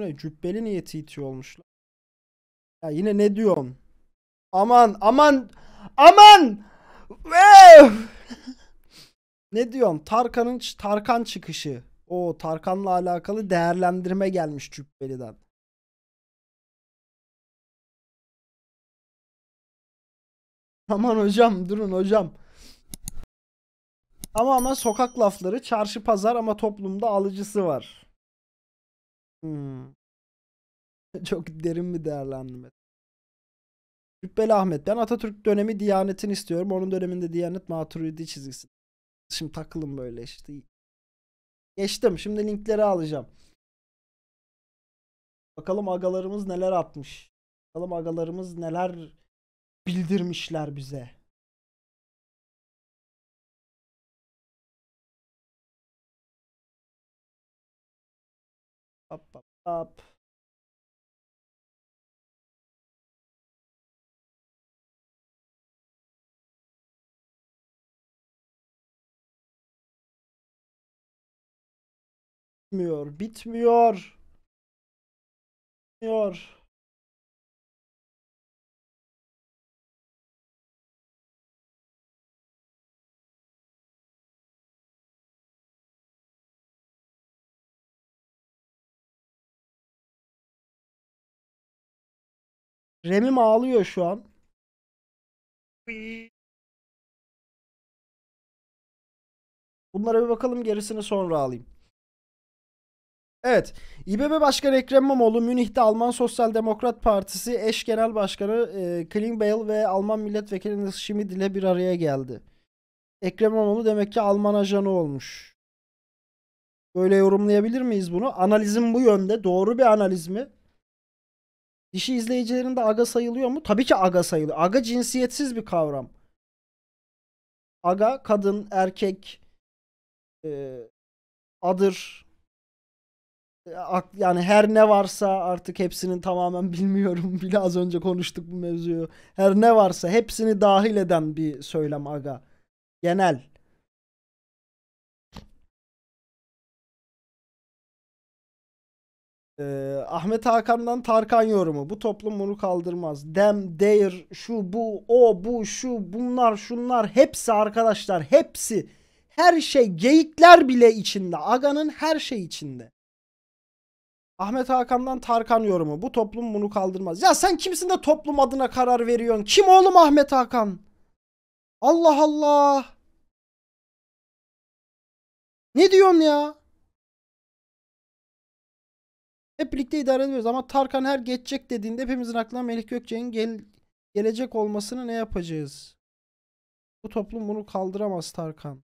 Ne cübbeli niye TT olmuşlar? Ya yine ne diyorsun? Aman aman aman! ne diyorsun? Tarkan'ın Tarkan çıkışı. O Tarkan'la alakalı değerlendirme gelmiş Cübbeli'den. Aman hocam durun hocam. Ama ama sokak lafları, çarşı pazar ama toplumda alıcısı var. Hmm. Çok derin bir değerlendirme. Cübbeli Ahmet. Ben Atatürk dönemi Diyanet'in istiyorum. Onun döneminde Diyanet Maturidi çizgisi. Şimdi takılım böyle işte. Geçtim. Şimdi linkleri alacağım. Bakalım agalarımız neler atmış. Bakalım agalarımız neler bildirmişler bize. Hop hop hop. Bitmiyor, bitmiyor. Bitmiyor. Remim ağlıyor şu an. Bunlara bir bakalım gerisini sonra alayım. Evet. İBB Başkanı Ekrem İmamoğlu Münih'te Alman Sosyal Demokrat Partisi eş genel başkanı e, Klingbeil ve Alman milletvekili Nils Schmid ile bir araya geldi. Ekrem İmamoğlu demek ki Alman ajanı olmuş. Böyle yorumlayabilir miyiz bunu? Analizim bu yönde. Doğru bir analiz mi? Dişi izleyicilerin de aga sayılıyor mu? Tabii ki aga sayılıyor. Aga cinsiyetsiz bir kavram. Aga kadın, erkek, e, adır, e, yani her ne varsa artık hepsinin tamamen bilmiyorum bile az önce konuştuk bu mevzuyu. Her ne varsa hepsini dahil eden bir söylem aga. Genel. Ee, Ahmet Hakan'dan Tarkan yorumu. Bu toplum bunu kaldırmaz. Dem, değer, şu, bu, o, bu, şu, bunlar, şunlar. Hepsi arkadaşlar. Hepsi. Her şey. Geyikler bile içinde. Aga'nın her şey içinde. Ahmet Hakan'dan Tarkan yorumu. Bu toplum bunu kaldırmaz. Ya sen kimsin de toplum adına karar veriyorsun? Kim oğlum Ahmet Hakan? Allah Allah. Ne diyorsun ya? Hep birlikte idare ediyoruz ama Tarkan her geçecek dediğinde hepimizin aklına Melih Gökçe'nin gel gelecek olmasını ne yapacağız? Bu toplum bunu kaldıramaz Tarkan.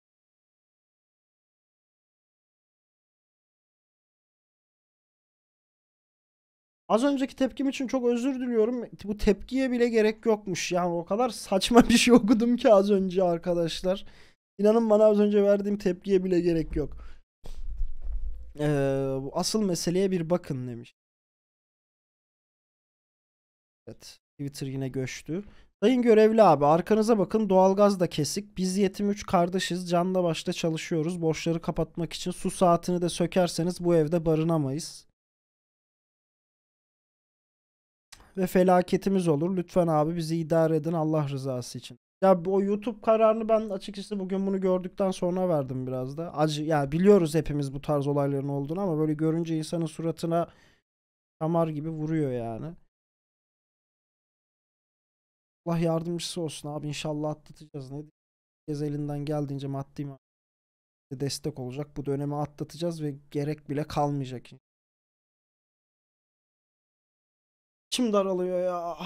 Az önceki tepkim için çok özür diliyorum. Bu tepkiye bile gerek yokmuş. Yani o kadar saçma bir şey okudum ki az önce arkadaşlar. İnanın bana az önce verdiğim tepkiye bile gerek yok. Ee, asıl meseleye bir bakın demiş. Evet. Twitter yine göçtü. Sayın görevli abi arkanıza bakın doğalgaz da kesik. Biz yetim 3 kardeşiz canla başla çalışıyoruz. Borçları kapatmak için su saatini de sökerseniz bu evde barınamayız. Ve felaketimiz olur. Lütfen abi bizi idare edin Allah rızası için. Ya o YouTube kararını ben açıkçası bugün bunu gördükten sonra verdim biraz da. Acı Ya biliyoruz hepimiz bu tarz olayların olduğunu ama böyle görünce insanın suratına kamar gibi vuruyor yani. Allah yardımcısı olsun abi inşallah atlatacağız ne kez elinden geldiğince maddi destek olacak. Bu dönemi atlatacağız ve gerek bile kalmayacak. Kim daralıyor ya?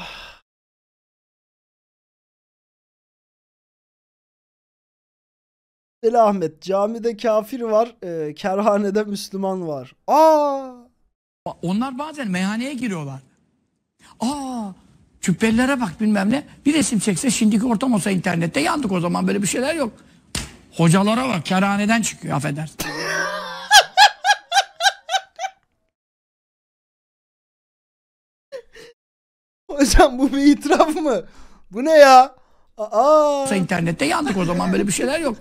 Deli camide kafir var, e, kerhanede Müslüman var. Aa! Onlar bazen meyhaneye giriyorlar. Aa! Cübbelilere bak bilmem ne. Bir resim çekse şimdiki ortam olsa internette yandık o zaman böyle bir şeyler yok. Hocalara bak kerhaneden çıkıyor affedersin. Hocam bu bir itiraf mı? Bu ne ya? Aa! Olsa internette yandık o zaman böyle bir şeyler yok.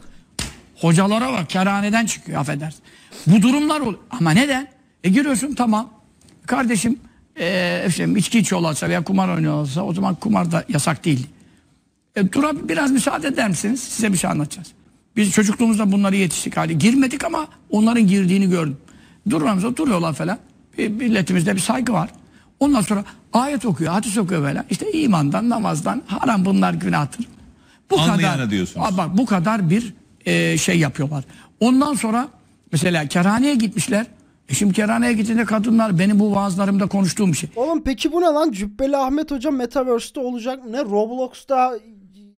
Hocalara bak kerhaneden çıkıyor affedersin. Bu durumlar oluyor. Ama neden? E giriyorsun tamam. Kardeşim e, işte, içki içiyorlarsa veya kumar oynuyorlarsa o zaman kumar da yasak değil. E, dura biraz müsaade eder misiniz? Size bir şey anlatacağız. Biz çocukluğumuzda bunları yetiştik hali. Girmedik ama onların girdiğini gördüm. Durmamıza duruyorlar falan. Bir, e, milletimizde bir saygı var. Ondan sonra ayet okuyor, hadis okuyor böyle. İşte imandan, namazdan, haram bunlar günahtır. Bu Anlayana kadar, diyorsunuz. Bak bu kadar bir e, şey yapıyorlar. Ondan sonra mesela kerhaneye gitmişler. E şimdi kerhaneye gittiğinde kadınlar benim bu vaazlarımda konuştuğum bir şey. Oğlum peki bu ne lan? Cübbeli Ahmet Hoca Metaverse'de olacak mı? Ne Roblox'ta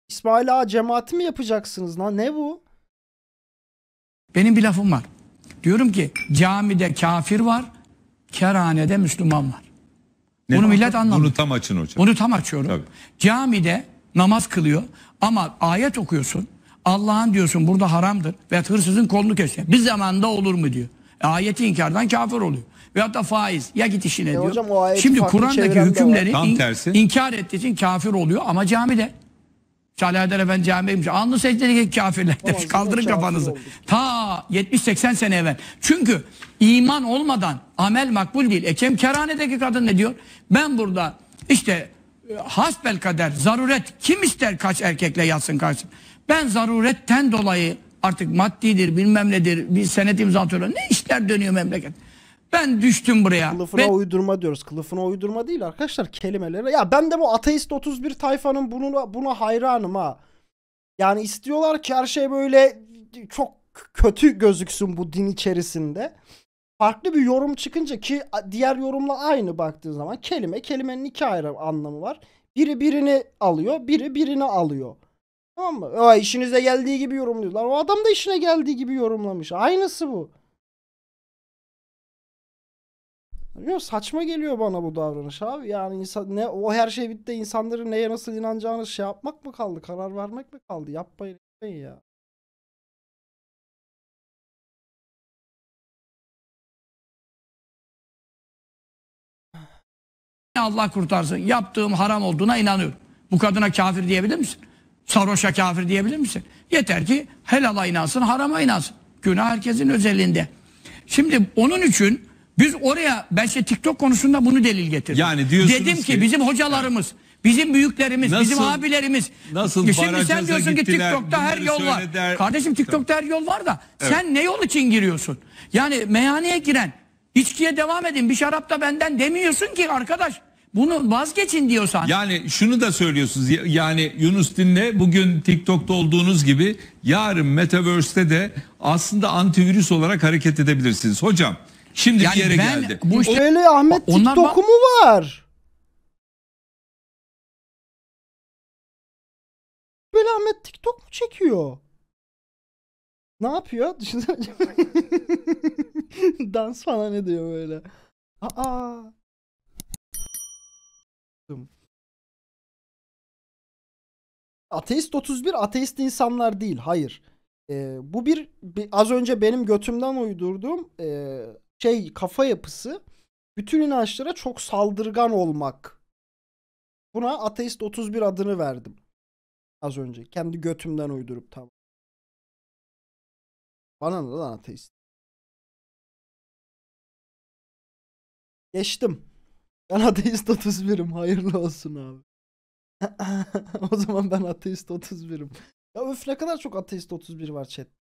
İsmail Ağa cemaati mi yapacaksınız lan? Ne bu? Benim bir lafım var. Diyorum ki camide kafir var, kerhanede Müslüman var. Ne Bunu millet anlamıyor. Bunu tam açın hocam. Bunu tam açıyorum. Tabii. Camide namaz kılıyor ama ayet okuyorsun. Allah'ın diyorsun burada haramdır. Ve hırsızın kolunu kesiyor. Bir zamanda olur mu diyor. E, ayeti inkardan kafir oluyor. Veyahut da faiz ya git işine e diyor. Hocam, Şimdi Kur'an'daki hükümleri in, inkar ettiği için kafir oluyor ama camide. Şalahader Efendi camiymiş. Anlı secdedeki kafirler demiş. Kaldırın kafanızı. Ta 70-80 sene evvel. Çünkü iman olmadan amel makbul değil. Ekem Kerane'deki kadın ne diyor? Ben burada işte e, hasbel kader zaruret kim ister kaç erkekle yatsın karşı. Ben zaruretten dolayı artık maddidir bilmem nedir bir senet imzalatıyorlar. Ne işler dönüyor memleket. Ben düştüm buraya. Kılıfına ben... uydurma diyoruz. Kılıfına uydurma değil arkadaşlar kelimelere. Ya ben de bu ateist 31 tayfanın buna, buna hayranım ha. Yani istiyorlar ki her şey böyle çok kötü gözüksün bu din içerisinde. Farklı bir yorum çıkınca ki diğer yorumla aynı baktığın zaman kelime kelimenin iki ayrı anlamı var. Biri birini alıyor, biri birini alıyor. Tamam mı? Aa, işinize geldiği gibi yorumluyorlar. O adam da işine geldiği gibi yorumlamış. Aynısı bu. Bilmiyorum, saçma geliyor bana bu davranış abi. Yani insan ne o her şey bitti. insanların neye nasıl inanacağını şey yapmak mı kaldı? Karar vermek mi kaldı? Yapmayın, yapmayın ya. Allah kurtarsın. Yaptığım haram olduğuna inanıyorum. Bu kadına kafir diyebilir misin? sarhoşa kafir diyebilir misin? Yeter ki helala inansın, harama inansın. Günah herkesin özelliğinde. Şimdi onun için biz oraya ben işte TikTok konusunda bunu delil getirdim. Yani diyorsunuz Dedim ki, ki bizim hocalarımız yani. Bizim büyüklerimiz, nasıl, bizim abilerimiz. Nasıl Şimdi sen diyorsun ki TikTok'ta her yol var. Der. Kardeşim TikTok'ta her yol var da evet. sen ne yol için giriyorsun? Yani meyhaneye giren, içkiye devam edin bir şarap da benden demiyorsun ki arkadaş. Bunu vazgeçin diyorsan. Yani şunu da söylüyorsunuz. Yani Yunus Dinle bugün TikTok'ta olduğunuz gibi yarın Metaverse'te de aslında antivirüs olarak hareket edebilirsiniz. Hocam şimdi yani bir yere ben, geldi. Bu işte, Öyle Ahmet TikTok'u mu var? Böyle Ahmet TikTok mu çekiyor? Ne yapıyor? Düşünsene. Dans falan ediyor böyle. Aa yaptım. Ateist 31 ateist insanlar değil. Hayır. Ee, bu bir, bir az önce benim götümden uydurduğum e, şey kafa yapısı bütün inançlara çok saldırgan olmak. Buna ateist 31 adını verdim. Az önce kendi götümden uydurup tamam. Bana ne lan ateist? Geçtim. Ben ateist 31'im. Hayırlı olsun abi. o zaman ben ateist 31'im. Ya öf ne kadar çok ateist 31 var chat.